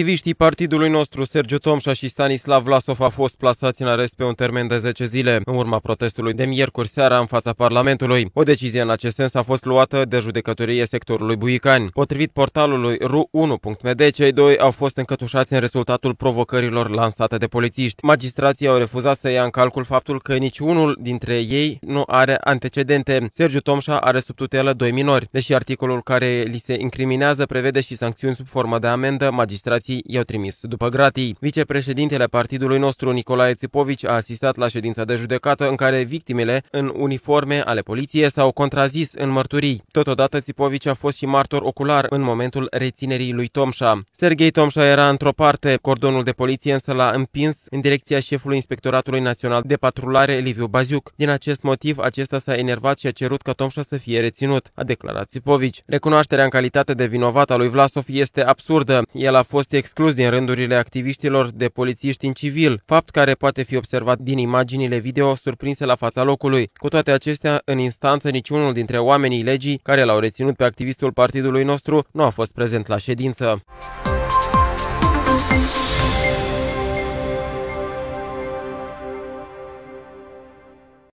Activiștii partidului nostru, Sergiu Tomșa și Stanislav Vlasov, au fost plasați în arest pe un termen de 10 zile, în urma protestului de miercuri seara în fața Parlamentului. O decizie în acest sens a fost luată de judecătorie sectorului Buicani. Potrivit portalului ru1.md, cei doi au fost încătușați în rezultatul provocărilor lansate de polițiști. Magistrații au refuzat să ia în calcul faptul că niciunul dintre ei nu are antecedente. Sergiu Tomșa are sub tutelă doi minori, deși articolul care li se incriminează prevede și sancțiuni sub formă de amendă, magistrații deputații i-au trimis după gratii. Vicepreședintele partidului nostru, Nicolae Țipovici, a asistat la ședința de judecată în care victimele, în uniforme ale poliției, s-au contrazis în mărturii. Totodată, Țipovici a fost și martor ocular în momentul reținerii lui Tomșa. Serghei Tomșa era într-o parte, cordonul de poliție însă l-a împins în direcția șefului Inspectoratului Național de Patrulare, Liviu Baziuc. Din acest motiv, acesta s-a enervat și a cerut ca Tomșa să fie reținut, a declarat Țipovici. Recunoașterea în calitate de vinovat a lui Vlasov este absurdă. El a fost exclus din rândurile activiștilor de polițiști în civil, fapt care poate fi observat din imaginile video surprinse la fața locului. Cu toate acestea, în instanță, niciunul dintre oamenii legii care l-au reținut pe activistul partidului nostru nu a fost prezent la ședință.